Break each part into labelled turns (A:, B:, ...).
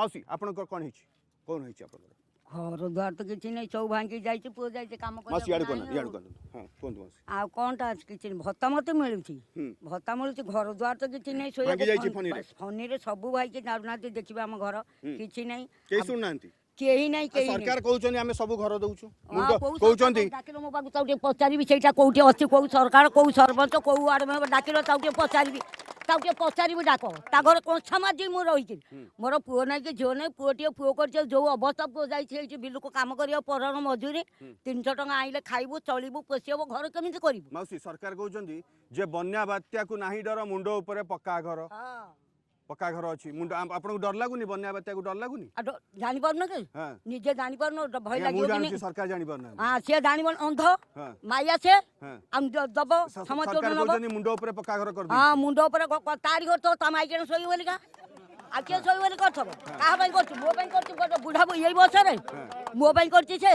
A: ମାଉସୀ ଆପଣଙ୍କର କ'ଣ ହେଇଛି କ'ଣ ହେଇଛି ଆପଣଙ୍କର ଘର ଦ୍ୱାର ତ କିଛି ନାହିଁ ସବୁ ଭାଙ୍ଗି ଯାଇଛି ପୁଅ ଯାଇଛି କାମ ଆଉ କ'ଣଟା କିଛି ଭତ୍ତା ମୋତେ ମିଳୁଛି ଭତ୍ତା ମିଳୁଛି ଘର ଦ୍ୱାର ତ କିଛି ନାହିଁ ଶୋଇବାକୁ ଫନିରେ ସବୁ ଭାଇକି ଯାଉନାହାନ୍ତି ଦେଖିବେ ଆମ ଘର କିଛି ନାହିଁ ଶୁଣୁନାହାନ୍ତି କେହି ନାହିଁ କେହି ସରକାର କହୁଛନ୍ତି ଆମେ ସବୁ ଘର ଦଉଛୁ କହୁଛନ୍ତି ଡାକିଲ ମୋ ପାଖକୁ ତାକୁ ଟିକେ ପଚାରିବି ସେଇଟା କୋଉଠି ଅଛି କୋଉ ସରକାର କୋଉ ସରପଞ୍ଚ କୋଉ ଆଡେ ଡାକିଲ ତାକୁ ଟିକେ ପଚାରିବି ତାକୁ ପଚାରିବି ଡାକ ତାଙ୍କର କ'ଣ ସମାଜି ମୁଁ ରହିଛି ମୋର ପୁଅ ନାହିଁ କି ଝିଅ ନାହିଁ ପୁଅଟିଏ ପୁଅ କରିଛି ଯେଉଁ ଅବସ୍ଥା ପୁଅ ଯାଇଛି ହେଇଛି ବିଲକୁ କାମ କରିବ ପରଣ ମଜୁରୀ ତିନିଶହ ଟଙ୍କା ଆଣିଲେ ଖାଇବୁ ଚଳିବୁ ପୋଷିବୁ ଘର କେମିତି କରିବୁ ମାଉସୀ ସରକାର କହୁଛନ୍ତି ଯେ ବନ୍ୟା ବାତ୍ୟାକୁ ନାହିଁ ଡର ମୁଣ୍ଡ ଉପରେ ପକ୍କା ଘର পকা ঘর অছি মুন্ড আপনাকে ডর লাগুনি বন্যা বাত্যাকে ডর লাগুনি জানি পারুন কি নিজে জানি পারুন ভয় লাগিও কি জানি সরকার জানি পারুন হ্যাঁ সে জানিব অন্ধ মাইয়া সে আম দব সমস্ত সরকার বলছেন মুন্ড উপরে পকা ঘর করবি হ্যাঁ মুন্ড উপরে তারি ঘর তো তামাই কেন সই বলি কা আর কে সই বলি করছব কাহা পাই করছি মো পাই করছি বুড়া এই বছরে মো পাই করছি সে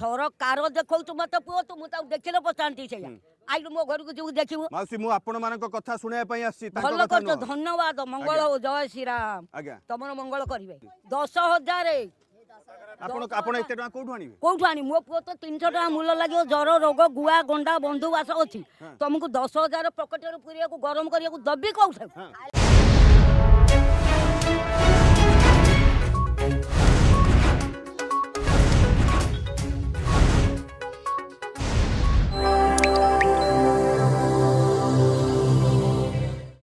A: ସରକାର ଦେଖଉଛୁ ମତେ ପୁଅ ତୁ ମୁଁ ତାକୁ ଦେଖିଲେ ପଚାରନ୍ତି ସେଇଆ ଆଇଲୁ ମୋ ଘରକୁ ଯିବୁ ଦେଖିବୁ ମାଉସୀ ମୁଁ ଆପଣମାନଙ୍କ କଥା ଶୁଣିବା ପାଇଁ ଆସିଛି ଭଲ କରୁଛ ଧନ୍ୟବାଦ ମଙ୍ଗଳ ହଉ ଜୟ ଶ୍ରୀରାମ ଆଜ୍ଞା ତମର ମଙ୍ଗଳ କରିବେ ଦଶ ହଜାର ଆପଣ ଆପଣ ଏତେ ଟଙ୍କା କୋଉଠୁ ଆଣିବେ କୋଉଠୁ ଆଣିବି ମୋ ପୁଅ ତ ତିନିଶହ ଟଙ୍କା ମୂଲ ଲାଗିବ ଜ୍ୱର ରୋଗ ଗୁଆ ଗଣ୍ଡା ବନ୍ଧୁବାସ ଅଛି ତମକୁ ଦଶ ହଜାର ପକେଟରୁ ପୁରିବାକୁ ଗରମ କରିବାକୁ ଦେବି କହୁଥିଲି